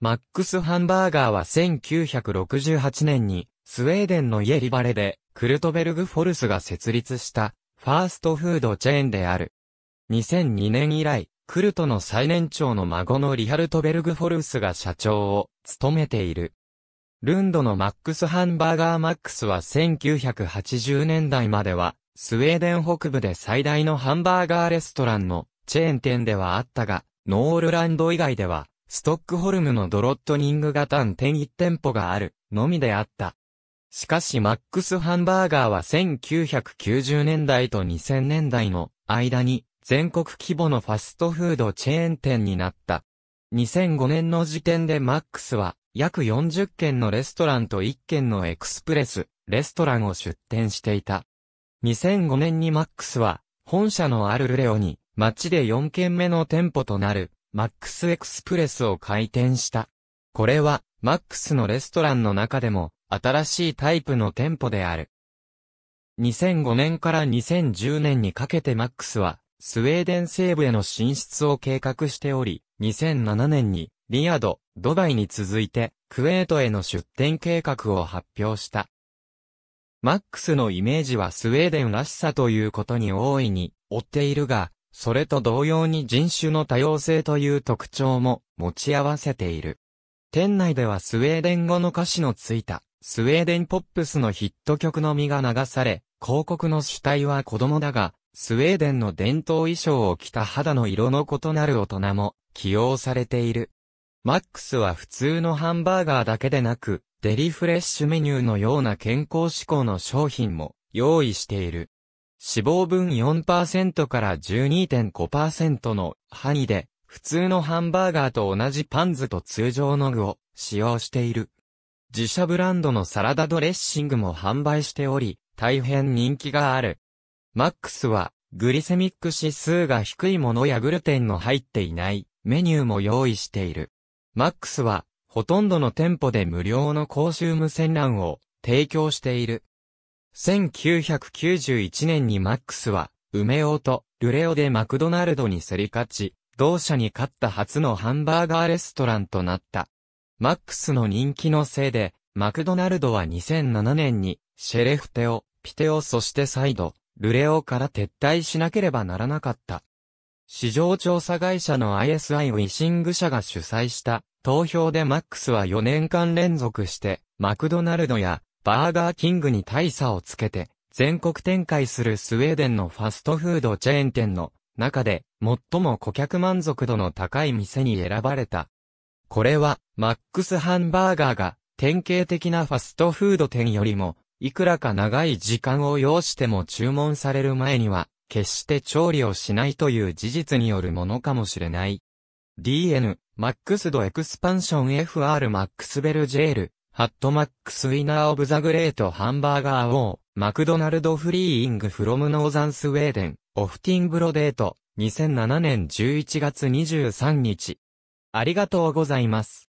マックス・ハンバーガーは1968年に、スウェーデンのイエリバレで、クルトベルグ・フォルスが設立した、ファーストフードチェーンである。2002年以来、クルトの最年長の孫のリハルトベルグ・フォルスが社長を務めている。ルンドのマックス・ハンバーガーマックスは1980年代までは、スウェーデン北部で最大のハンバーガーレストランのチェーン店ではあったが、ノールランド以外では、ストックホルムのドロットニングガタン店1店舗がある、のみであった。しかしマックスハンバーガーは1990年代と2000年代の間に全国規模のファストフードチェーン店になった。2005年の時点でマックスは約40軒のレストランと1軒のエクスプレス、レストランを出店していた。2005年にマックスは本社のあるルレオに街で4軒目の店舗となるマックスエクスプレスを開店した。これは、マックスのレストランの中でも、新しいタイプの店舗である。2005年から2010年にかけてマックスは、スウェーデン西部への進出を計画しており、2007年に、リアド、ドバイに続いて、クウェートへの出店計画を発表した。マックスのイメージはスウェーデンらしさということに大いに追っているが、それと同様に人種の多様性という特徴も持ち合わせている。店内ではスウェーデン語の歌詞のついた、スウェーデンポップスのヒット曲のみが流され、広告の主体は子供だが、スウェーデンの伝統衣装を着た肌の色の異なる大人も起用されている。マックスは普通のハンバーガーだけでなく、デリフレッシュメニューのような健康志向の商品も用意している。死亡分4%から12.5%の範囲で、普通のハンバーガーと同じパンズと通常の具を使用している。自社ブランドのサラダドレッシングも販売しており、大変人気がある。マックスは、グリセミック指数が低いものやグルテンの入っていないメニューも用意している。マックスは、ほとんどの店舗で無料の公衆無線欄を提供している。1991年にマックスは、梅尾とルレオでマクドナルドに競り勝ち、同社に勝った初のハンバーガーレストランとなった。マックスの人気のせいで、マクドナルドは2007年に、シェレフテオ、ピテオそして再度、ルレオから撤退しなければならなかった。市場調査会社の ISI ウィシング社が主催した投票でマックスは4年間連続してマクドナルドやバーガーキングに大差をつけて、全国展開するスウェーデンのファストフードチェーン店の中で最も顧客満足度の高い店に選ばれた。これは、マックスハンバーガーが典型的なファストフード店よりも、いくらか長い時間を要しても注文される前には、決して調理をしないという事実によるものかもしれない。DN、マックスドエクスパンション FR マックスベルジェール、ハットマックスウィナーオブザグレートハンバーガー王、マクドナルドフリーイングフロムノーザンスウェーデン、オフティングロデート、2007年11月23日。ありがとうございます。